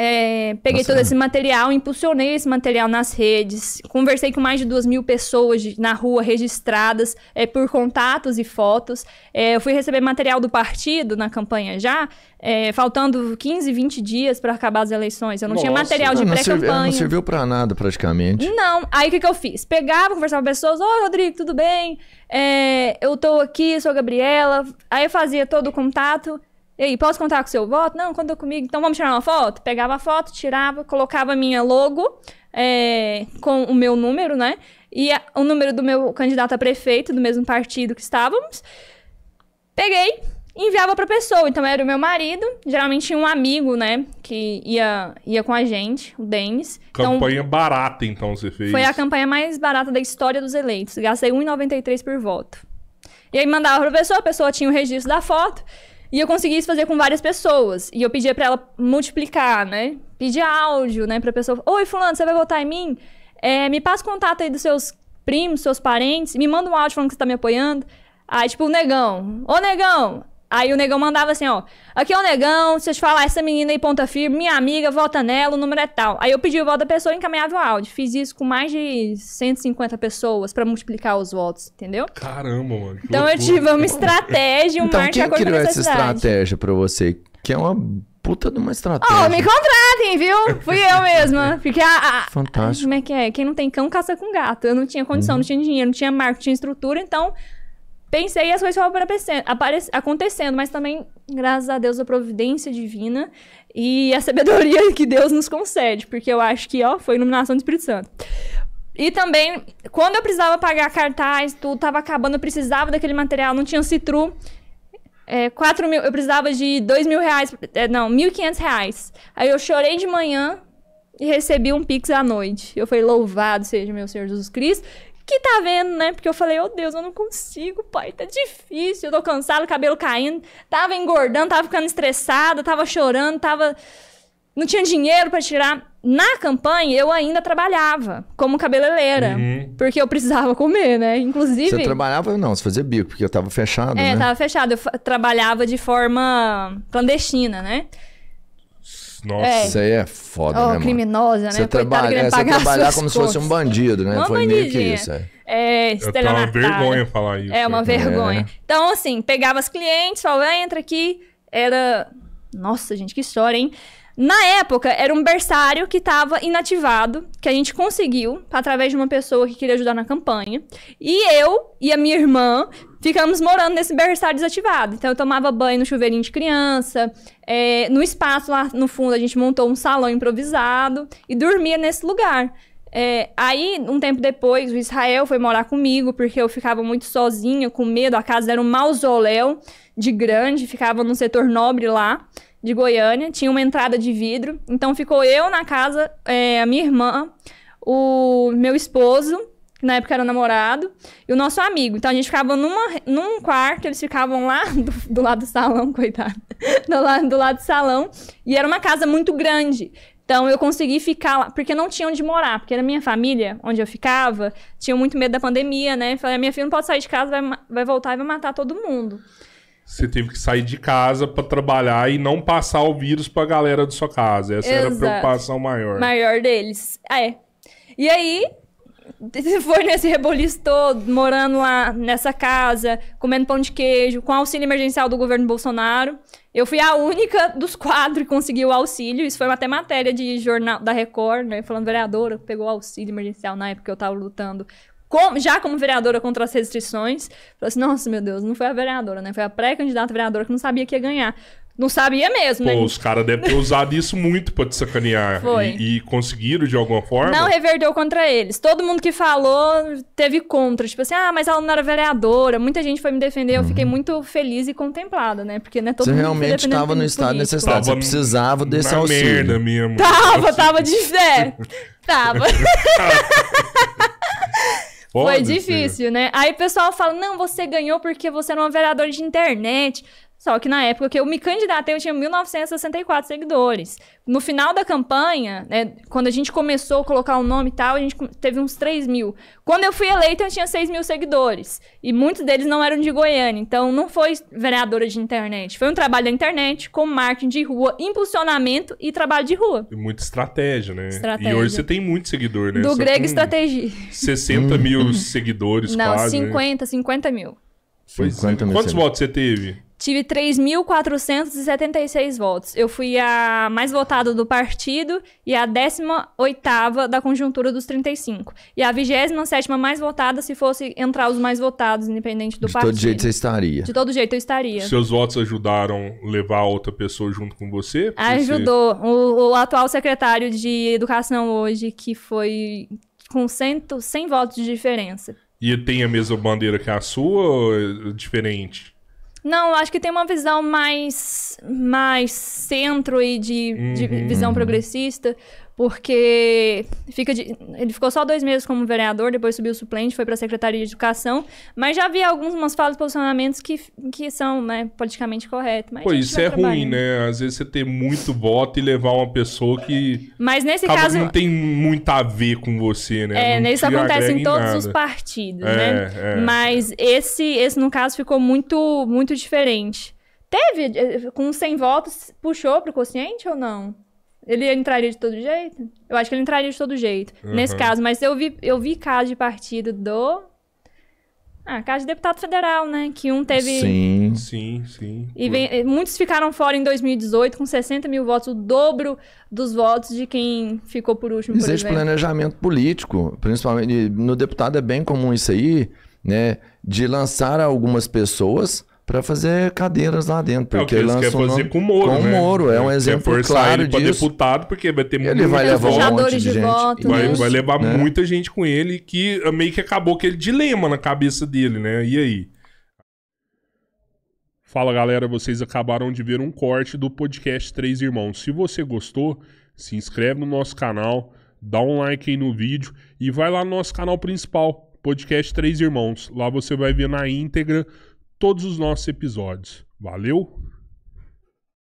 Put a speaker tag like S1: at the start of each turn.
S1: É, peguei Nossa, tá todo esse material, impulsionei esse material nas redes, conversei com mais de duas mil pessoas de, na rua registradas é, por contatos e fotos. É, eu fui receber material do partido na campanha já, é, faltando 15, 20 dias para acabar as eleições. Eu não Nossa, tinha material de ah, pré-campanha. Ah, não serviu para nada praticamente. Não. Aí o que, que eu fiz? Pegava, conversava com pessoas: Ô Rodrigo, tudo bem? É, eu tô aqui, sou a Gabriela. Aí eu fazia todo o contato. E aí, posso contar com o seu voto? Não, conta comigo. Então vamos tirar uma foto? Pegava a foto, tirava, colocava a minha logo é, com o meu número, né? E a, o número do meu candidato a prefeito, do mesmo partido que estávamos. Peguei, enviava pra pessoa. Então era o meu marido, geralmente tinha um amigo, né? Que ia, ia com a gente, o Denis. Então, campanha
S2: então, barata, então, você fez. Foi a
S1: campanha mais barata da história dos eleitos. Gastei R$1,93 por voto. E aí mandava pra pessoa, a pessoa tinha o registro da foto. E eu consegui isso fazer com várias pessoas. E eu pedia para ela multiplicar, né? pedir áudio, né, pra pessoa. Oi, fulano, você vai votar em mim? É, me passa o contato aí dos seus primos, seus parentes. Me manda um áudio falando que você tá me apoiando. Aí, tipo, o negão. Ô, negão! Aí o negão mandava assim, ó. Aqui é o negão, vocês falam, essa menina aí ponta firme, minha amiga, vota nela, o número é tal. Aí eu pedi o voto da pessoa e encaminhava o áudio. Fiz isso com mais de 150 pessoas pra multiplicar os votos, entendeu?
S2: Caramba, mano. Então loucura. eu tive uma
S1: estratégia, um então, marketing quem criou essa estratégia pra você? Que é uma puta de uma estratégia. Ó, oh, me contratem, viu? Fui eu mesma. Fiquei a, a... Fantástico. Como é que é? Quem não tem cão, caça com gato. Eu não tinha condição, uhum. não tinha dinheiro, não tinha marketing, não tinha estrutura, então pensei e as coisas estavam acontecendo, mas também, graças a Deus, a providência divina e a sabedoria que Deus nos concede, porque eu acho que, ó, foi iluminação do Espírito Santo. E também, quando eu precisava pagar cartaz, tudo tava acabando, eu precisava daquele material, não tinha citru. É, 4 mil, eu precisava de 2 mil reais, é, não, 1.500 reais. Aí eu chorei de manhã e recebi um pix à noite. Eu fui louvado seja meu Senhor Jesus Cristo, que tá vendo, né? Porque eu falei, oh Deus, eu não consigo, pai, tá difícil. Eu tô cansada, cabelo caindo. Tava engordando, tava ficando estressada, tava chorando, tava. Não tinha dinheiro para tirar. Na campanha, eu ainda trabalhava como cabeleireira. Uhum. Porque eu precisava comer, né? Inclusive. Você trabalhava? Não, você fazia bico, porque eu tava fechado. É, né? tava fechado. Eu trabalhava de forma clandestina, né? nossa. É. Isso aí é foda, oh, né, criminosa, né? Você, trabalha, é, você trabalhar como se fosse um bandido, né? Uma Foi bandidinha. meio que isso, é. É, é uma vergonha falar isso. É uma vergonha. É. Né? Então, assim, pegava as clientes, falava, ah, entra aqui. Era... Nossa, gente, que história, hein? Na época, era um berçário que estava inativado, que a gente conseguiu através de uma pessoa que queria ajudar na campanha. E eu e a minha irmã ficamos morando nesse berçário desativado. Então eu tomava banho no chuveirinho de criança, é, no espaço lá no fundo a gente montou um salão improvisado e dormia nesse lugar. É, aí, um tempo depois, o Israel foi morar comigo, porque eu ficava muito sozinha, com medo. A casa era um mausoléu de grande, ficava num setor nobre lá de Goiânia, tinha uma entrada de vidro. Então ficou eu na casa, é, a minha irmã, o meu esposo que na época era namorado, e o nosso amigo. Então a gente ficava numa, num quarto, eles ficavam lá do, do lado do salão, coitado. Do lado, do lado do salão. E era uma casa muito grande. Então eu consegui ficar lá, porque não tinha onde morar, porque era minha família, onde eu ficava, tinha muito medo da pandemia, né? Falei, a ah, minha filha não pode sair de casa, vai, vai voltar e vai matar todo mundo.
S2: Você teve que sair de casa para trabalhar e não passar o vírus para a galera da sua casa. Essa Exato. era a preocupação maior.
S1: Maior deles. É. E aí, foi nesse reboliço todo, morando lá nessa casa, comendo pão de queijo, com auxílio emergencial do governo Bolsonaro. Eu fui a única dos quatro que conseguiu o auxílio. Isso foi até matéria de jornal da Record, né? Falando vereadora, pegou auxílio emergencial na época que eu tava lutando. com já como vereadora contra as restrições, falou assim: nossa, meu Deus, não foi a vereadora, né? Foi a pré-candidata vereadora que não sabia que ia ganhar. Não sabia mesmo, né? Pô, né? os
S2: caras devem ter usado isso muito pra te sacanear. Foi. E, e, conseguiram de alguma forma. Não
S1: reverdeu contra eles. Todo mundo que falou teve contra. Tipo assim, ah, mas ela não era vereadora. Muita gente foi me defender. Eu fiquei uhum. muito feliz e contemplada, né? Porque né, todo você mundo realmente estava no estado político. necessidade. Tava você precisava desse auxílio. merda mesmo. Tava, tava de fé. tava.
S2: Foi difícil,
S1: né? Aí o pessoal fala: não, você ganhou porque você era uma vereadora de internet. Só que na época que eu me candidatei, eu tinha 1.964 seguidores. No final da campanha, né, quando a gente começou a colocar o nome e tal, a gente teve uns 3 mil. Quando eu fui eleita, eu tinha 6 mil seguidores. E muitos deles não eram de Goiânia. Então, não foi vereadora de internet. Foi um trabalho da internet, com marketing de rua, impulsionamento e trabalho de rua.
S2: E muita estratégia, né? Estratégia. E hoje você tem muito seguidor, né? Do Só grego
S1: estratégia.
S2: 60 mil hum. seguidores, não, quase. Não, 50,
S1: né? 50 mil. 50
S2: é. mil. Quantos votos você teve?
S1: Tive 3.476 votos. Eu fui a mais votada do partido e a 18ª da conjuntura dos 35. E a 27ª mais votada se fosse entrar os mais votados, independente do de partido. De todo jeito
S2: você estaria. De
S1: todo jeito eu estaria. Seus
S2: votos ajudaram levar outra pessoa junto com você? Ah, ajudou.
S1: Você... O, o, atual secretário de Educação hoje, que foi com 100, 100 votos de diferença.
S2: E tem a mesma bandeira que a sua ou é diferente?
S1: Não, acho que tem uma visão mais, mais centro e de, de uhum. visão uhum. progressista, porque fica de... ele ficou só dois meses como vereador, depois subiu suplente, foi para a Secretaria de Educação, mas já havia algumas falas posicionamentos que, que são né, politicamente corretos. Mas isso é ruim,
S2: né? Às vezes você ter muito voto e levar uma pessoa que.
S1: Mas nesse caso. Não tem
S2: muito a ver com você, né? É, isso acontece em todos nada. os
S1: partidos, é, né? É. Mas esse, esse, no caso, ficou muito, muito diferente. Teve, eh, com 100 votos, puxou para o quociente ou não? Ele entraria de todo jeito? Eu acho que ele entraria de todo jeito. Uhum. Nesse caso, mas eu vi, eu vi caso de partido do. Ah, caso de deputado federal, né? Que um teve. Sim, sim, sim. E vem... muitos ficaram fora em 2018 com 60 mil votos, o dobro dos votos de quem ficou por último. Existe por planejamento político, principalmente no deputado é bem comum isso aí, né? De lançar algumas pessoas para fazer cadeiras lá dentro. Porque é, o que eles querem fazer com o Moro. Com o né? Moro, né? é um exemplo forçar claro ele disso.
S2: deputado, porque vai ter ele vai levar um monte de, de gente. Voto, vai, né? vai, levar né? muita gente com ele, que eh, meio que acabou aquele dilema na cabeça dele, né? E aí? Fala, galera. Vocês acabaram de ver um corte do podcast Três Irmãos. Se você gostou, se inscreve no nosso canal, dá um like aí no vídeo e vai lá no nosso canal principal, Podcast Três Irmãos. Lá você vai ver na íntegra todos os nossos episódios. Valeu!